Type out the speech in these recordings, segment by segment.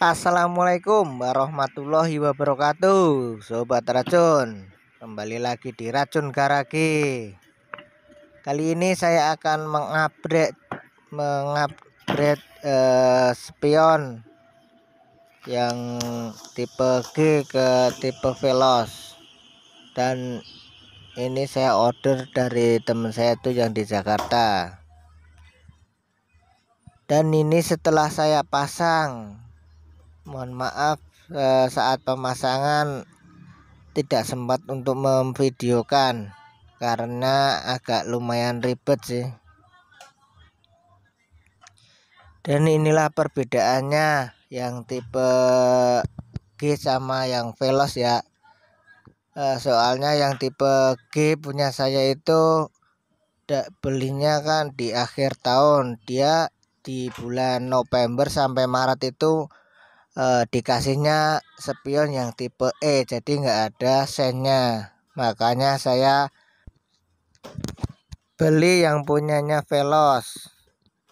Assalamualaikum warahmatullahi wabarakatuh Sobat Racun Kembali lagi di Racun Garage Kali ini saya akan mengupgrade Mengupgrade uh, eh, spion Yang tipe G ke tipe Veloz Dan ini saya order dari teman saya tuh yang di Jakarta dan ini setelah saya pasang mohon maaf eh, saat pemasangan tidak sempat untuk memvideokan karena agak lumayan ribet sih dan inilah perbedaannya yang tipe G sama yang Velos ya eh, soalnya yang tipe G punya saya itu belinya kan di akhir tahun dia di bulan November sampai Maret itu eh, dikasihnya spion yang tipe E jadi nggak ada senya makanya saya beli yang punyanya Velos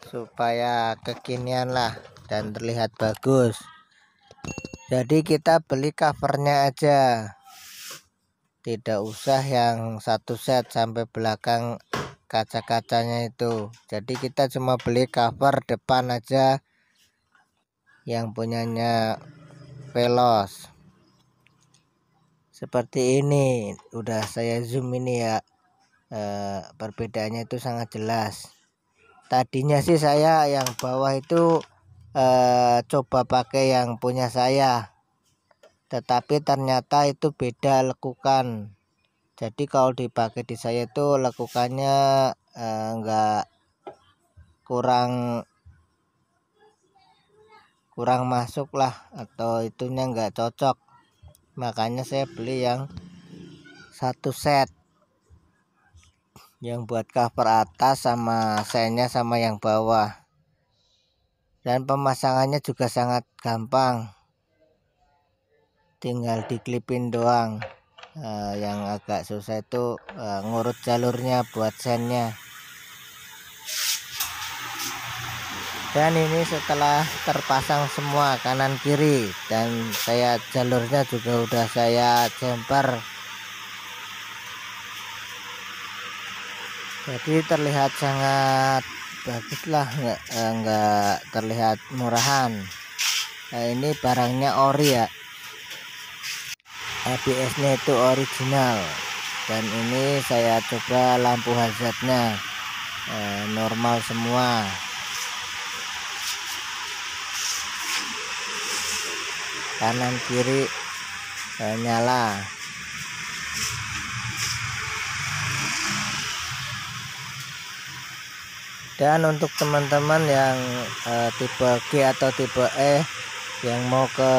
supaya kekinian lah dan terlihat bagus jadi kita beli covernya aja tidak usah yang satu set sampai belakang kaca-kacanya itu jadi kita cuma beli cover depan aja yang punyanya Velos seperti ini udah saya zoom ini ya e, perbedaannya itu sangat jelas tadinya sih saya yang bawah itu e, coba pakai yang punya saya tetapi ternyata itu beda lekukan jadi kalau dipakai di saya itu lekukannya e, eh, enggak kurang kurang masuk lah atau itunya nggak cocok makanya saya beli yang satu set yang buat cover atas sama senya sama yang bawah dan pemasangannya juga sangat gampang tinggal diklipin doang uh, yang agak susah itu uh, ngurut jalurnya buat sennya dan ini setelah terpasang semua kanan kiri dan saya jalurnya juga udah saya jumper jadi terlihat sangat bagus lah nggak eh, nggak terlihat murahan nah, ini barangnya ori ya ABS nya itu original dan ini saya coba lampu hazardnya eh, normal semua kanan kiri eh, nyala dan untuk teman-teman yang eh, tipe G atau tipe E yang mau ke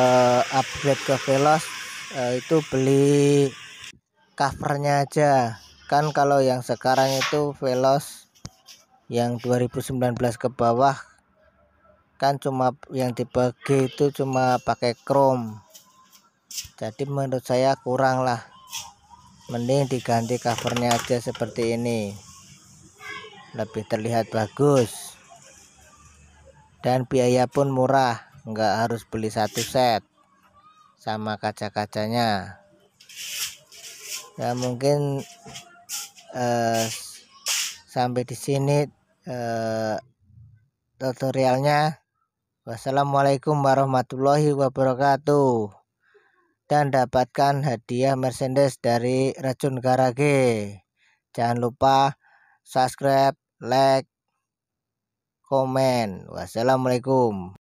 upgrade ke Velos eh, itu beli covernya aja kan kalau yang sekarang itu Velos yang 2019 ke bawah kan cuma yang dibagi itu cuma pakai Chrome jadi menurut saya kurang lah mending diganti covernya aja seperti ini lebih terlihat bagus dan biaya pun murah nggak harus beli satu set sama kaca-kacanya ya mungkin eh, sampai di sini eh, tutorialnya Wassalamualaikum warahmatullahi wabarakatuh. Dan dapatkan hadiah Mercedes dari Racun Garage. Jangan lupa subscribe, like, komen. Wassalamualaikum.